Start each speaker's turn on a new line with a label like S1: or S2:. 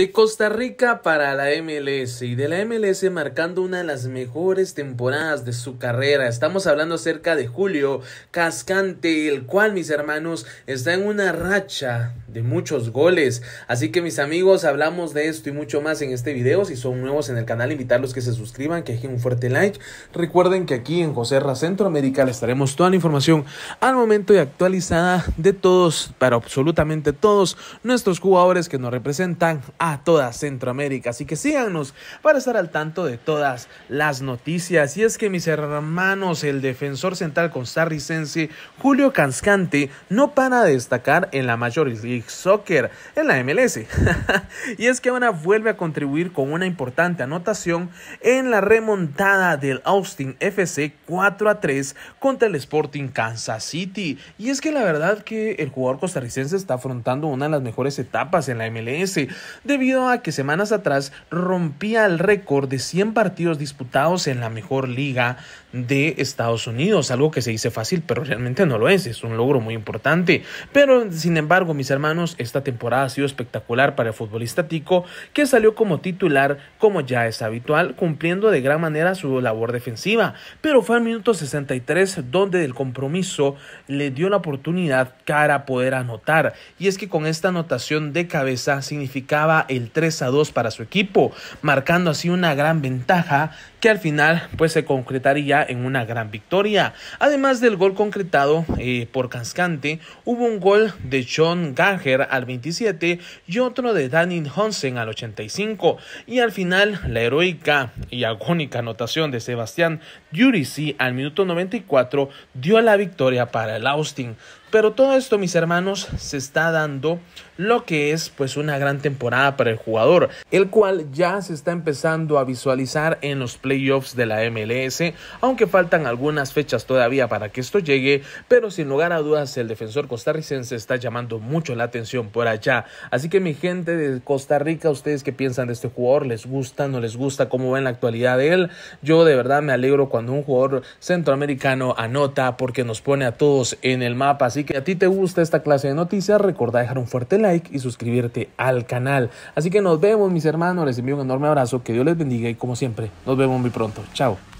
S1: De Costa Rica para la MLS y de la MLS marcando una de las mejores temporadas de su carrera. Estamos hablando acerca de Julio Cascante, el cual mis hermanos está en una racha de muchos goles. Así que mis amigos, hablamos de esto y mucho más en este video. Si son nuevos en el canal, invitarlos que se suscriban, que dejen un fuerte like. Recuerden que aquí en José Ra Centroamérica les estaremos toda la información al momento y actualizada de todos, para absolutamente todos nuestros jugadores que nos representan a a toda Centroamérica. Así que síganos para estar al tanto de todas las noticias. Y es que mis hermanos, el defensor central costarricense Julio Canscante no para de destacar en la Major League Soccer, en la MLS. y es que ahora vuelve a contribuir con una importante anotación en la remontada del Austin FC 4 a 3 contra el Sporting Kansas City. Y es que la verdad que el jugador costarricense está afrontando una de las mejores etapas en la MLS debido a que semanas atrás rompía el récord de 100 partidos disputados en la mejor liga de Estados Unidos, algo que se dice fácil, pero realmente no lo es, es un logro muy importante. Pero sin embargo, mis hermanos, esta temporada ha sido espectacular para el futbolista Tico, que salió como titular, como ya es habitual, cumpliendo de gran manera su labor defensiva, pero fue al minuto 63 donde el compromiso le dio la oportunidad cara poder anotar, y es que con esta anotación de cabeza significaba el 3 a 2 para su equipo, marcando así una gran ventaja que al final pues se concretaría en una gran victoria. Además del gol concretado eh, por Cascante, hubo un gol de John Gager al 27 y otro de Danny Hansen al 85 y al final la heroica y agónica anotación de Sebastián Giurisi al minuto 94 dio la victoria para el Austin. Pero todo esto, mis hermanos, se está dando lo que es pues una gran temporada para el jugador, el cual ya se está empezando a visualizar en los playoffs de la MLS, aunque faltan algunas fechas todavía para que esto llegue, pero sin lugar a dudas el defensor costarricense está llamando mucho la atención por allá. Así que mi gente de Costa Rica, ustedes qué piensan de este jugador, les gusta, no les gusta, cómo va en la actualidad de él. Yo de verdad me alegro cuando un jugador centroamericano anota porque nos pone a todos en el mapa. Así que a ti te gusta esta clase de noticias, recordá dejar un fuerte like y suscribirte al canal. Así que nos vemos mis hermanos, les envío un enorme abrazo, que Dios les bendiga y como siempre, nos vemos muy pronto. Chao.